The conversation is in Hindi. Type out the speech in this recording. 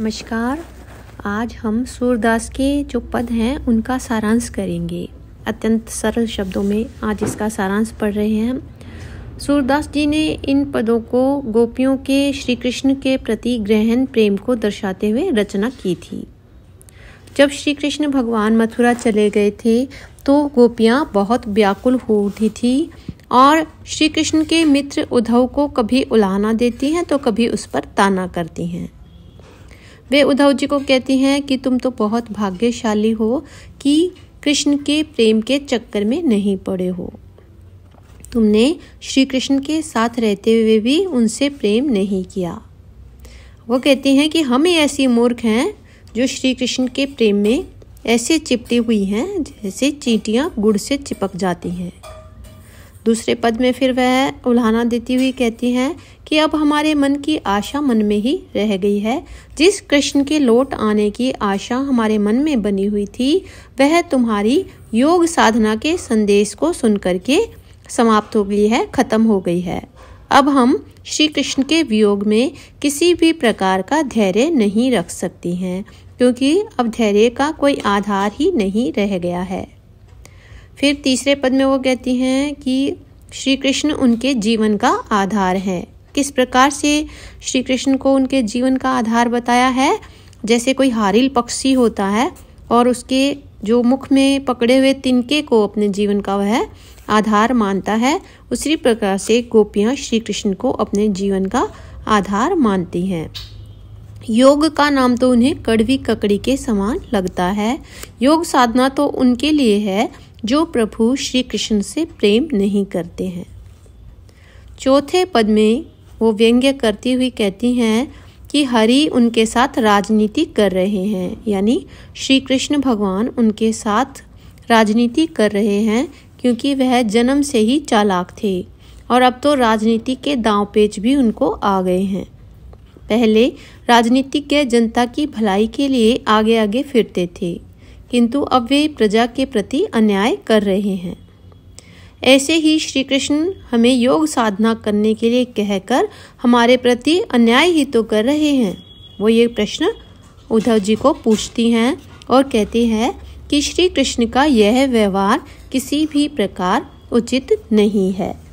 नमस्कार आज हम सूरदास के जो पद हैं उनका सारांश करेंगे अत्यंत सरल शब्दों में आज इसका सारांश पढ़ रहे हैं सूरदास जी ने इन पदों को गोपियों के श्री कृष्ण के प्रति ग्रहण प्रेम को दर्शाते हुए रचना की थी जब श्री कृष्ण भगवान मथुरा चले गए थे तो गोपियाँ बहुत व्याकुल हो उठी थी और श्री कृष्ण के मित्र उद्धव को कभी उलाना देती हैं तो कभी उस पर ताना करती हैं वे उद्धव जी को कहती हैं कि तुम तो बहुत भाग्यशाली हो कि कृष्ण के प्रेम के चक्कर में नहीं पड़े हो तुमने श्री कृष्ण के साथ रहते हुए भी उनसे प्रेम नहीं किया वो कहती हैं कि हम ही ऐसी मूर्ख हैं जो श्री कृष्ण के प्रेम में ऐसे चिपटी हुई हैं जैसे चींटियाँ गुड़ से चिपक जाती हैं दूसरे पद में फिर वह उल्हाना देती हुई कहती हैं कि अब हमारे मन की आशा मन में ही रह गई है जिस कृष्ण के लौट आने की आशा हमारे मन में बनी हुई थी वह तुम्हारी योग साधना के संदेश को सुन के समाप्त हो गई है खत्म हो गई है अब हम श्री कृष्ण के वियोग में किसी भी प्रकार का धैर्य नहीं रख सकती हैं क्योंकि अब धैर्य का कोई आधार ही नहीं रह गया है फिर तीसरे पद में वो कहती हैं कि श्री कृष्ण उनके जीवन का आधार है किस प्रकार से श्री कृष्ण को उनके जीवन का आधार बताया है जैसे कोई हारिल पक्षी होता है और उसके जो मुख में पकड़े हुए तिनके को अपने जीवन का वह आधार मानता है उसी प्रकार से गोपियाँ श्री कृष्ण को अपने जीवन का आधार मानती हैं योग का नाम तो उन्हें कड़वी ककड़ी के समान लगता है योग साधना तो उनके लिए है जो प्रभु श्री कृष्ण से प्रेम नहीं करते हैं चौथे पद में वो व्यंग्य करती हुई कहती हैं कि हरि उनके साथ राजनीति कर रहे हैं यानी श्री कृष्ण भगवान उनके साथ राजनीति कर रहे हैं क्योंकि वह जन्म से ही चालाक थे और अब तो राजनीति के दाव पेच भी उनको आ गए हैं पहले राजनीतिज्ञ जनता की भलाई के लिए आगे आगे फिरते थे किंतु अब वे प्रजा के प्रति अन्याय कर रहे हैं ऐसे ही श्री कृष्ण हमें योग साधना करने के लिए कहकर हमारे प्रति अन्याय ही तो कर रहे हैं वो ये प्रश्न उद्धव जी को पूछती हैं और कहती हैं कि श्री कृष्ण का यह व्यवहार किसी भी प्रकार उचित नहीं है